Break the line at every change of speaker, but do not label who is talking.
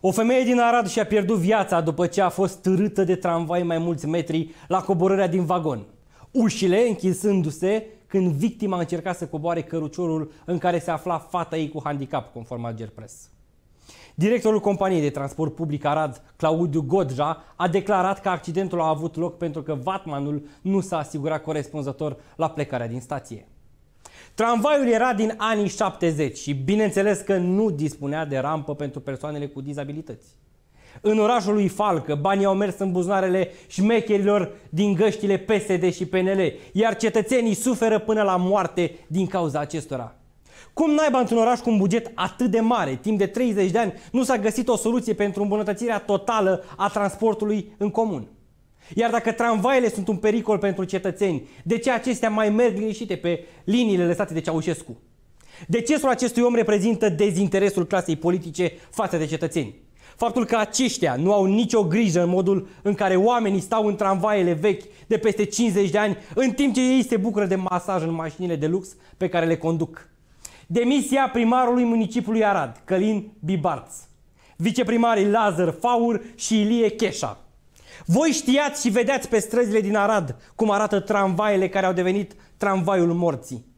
O femeie din Arad și-a pierdut viața după ce a fost târâtă de tramvai mai mulți metri la coborârea din vagon. Ușile închisându-se când victima încerca să coboare căruciorul în care se afla fata ei cu handicap, conform Alger Press. Directorul companiei de transport public Arad, Claudiu Godja, a declarat că accidentul a avut loc pentru că Vatmanul nu s-a asigurat corespunzător la plecarea din stație. Tramvaiul era din anii 70 și bineînțeles că nu dispunea de rampă pentru persoanele cu dizabilități. În orașul lui Falcă, banii au mers în buzunarele șmecherilor din găștile PSD și PNL, iar cetățenii suferă până la moarte din cauza acestora. Cum naiba într-un oraș cu un buget atât de mare, timp de 30 de ani, nu s-a găsit o soluție pentru îmbunătățirea totală a transportului în comun? Iar dacă tramvaiele sunt un pericol pentru cetățeni, de ce acestea mai merg liniștite pe liniile lăsate de Ceaușescu? Decesul acestui om reprezintă dezinteresul clasei politice față de cetățeni. Faptul că aceștia nu au nicio grijă în modul în care oamenii stau în tramvaiele vechi de peste 50 de ani, în timp ce ei se bucură de masaj în mașinile de lux pe care le conduc. Demisia primarului municipiului Arad, Călin Bibarț. Viceprimarii Lazar Faur și Ilie Cheșa voi știați și vedeați pe străzile din Arad cum arată tramvaiele care au devenit tramvaiul morții.